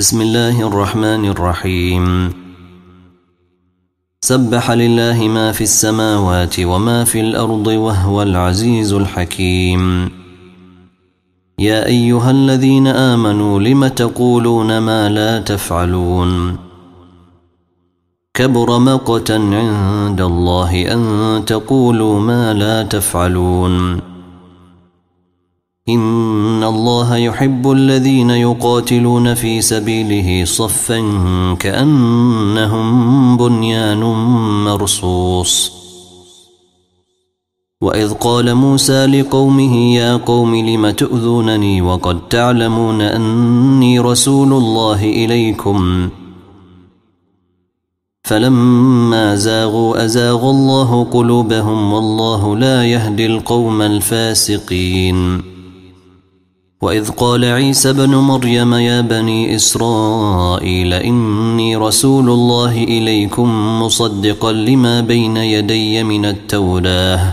بسم الله الرحمن الرحيم سبح لله ما في السماوات وما في الأرض وهو العزيز الحكيم يا أيها الذين آمنوا لم تقولون ما لا تفعلون كبر مقتا عند الله أن تقولوا ما لا تفعلون إن الله يحب الذين يقاتلون في سبيله صفا كأنهم بنيان مرصوص وإذ قال موسى لقومه يا قوم لم تؤذونني وقد تعلمون أني رسول الله إليكم فلما زاغوا أزاغ الله قلوبهم والله لا يهدي القوم الفاسقين وإذ قال عيسى بن مريم يا بني إسرائيل إني رسول الله إليكم مصدقا لما بين يدي من التوراة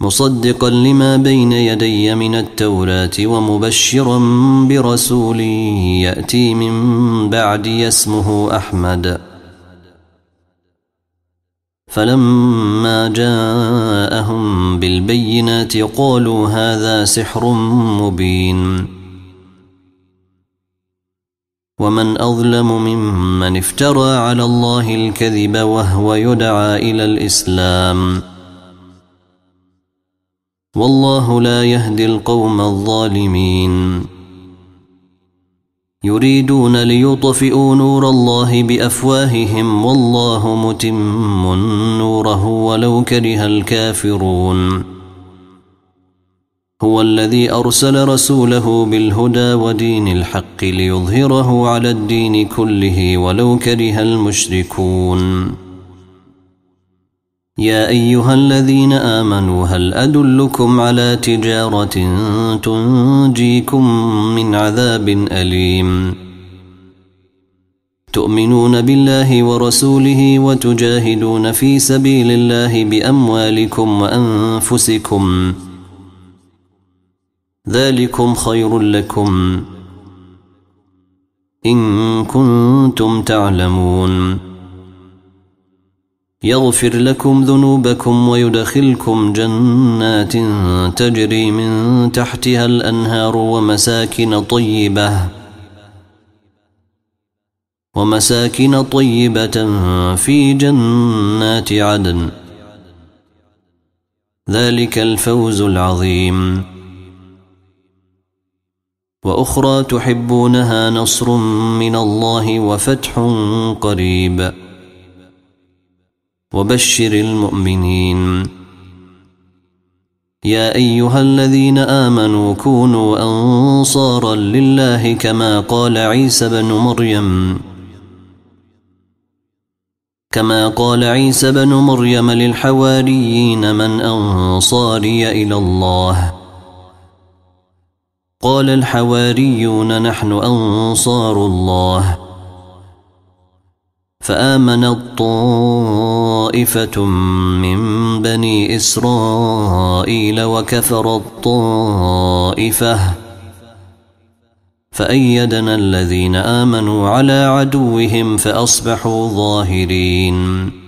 مصدقا لما بين يدي من التوراة ومبشرا برسول يأتي من بعدي اسمه أحمد' فلما جاءهم بالبينات قالوا هذا سحر مبين ومن اظلم ممن افترى على الله الكذب وهو يدعى الى الاسلام والله لا يهدي القوم الظالمين يريدون ليطفئوا نور الله بافواههم والله متم نوره ولو كره الكافرون هو الذي ارسل رسوله بالهدى ودين الحق ليظهره على الدين كله ولو كره المشركون يا أيها الذين آمنوا هل أدلكم على تجارة تنجيكم من عذاب أليم تؤمنون بالله ورسوله وتجاهدون في سبيل الله بأموالكم وأنفسكم ذلكم خير لكم إن كنتم تعلمون يغفر لكم ذنوبكم ويدخلكم جنات تجري من تحتها الانهار ومساكن طيبه ومساكن طيبه في جنات عدن ذلك الفوز العظيم واخرى تحبونها نصر من الله وفتح قريب وبشر المؤمنين يا ايها الذين امنوا كونوا انصارا لله كما قال عيسى بن مريم كما قال عيسى بن مريم للحواريين من انصاري الى الله قال الحواريون نحن انصار الله فآمنت طائفة من بني إسرائيل وكفرت طائفة فأيدنا الذين آمنوا على عدوهم فأصبحوا ظاهرين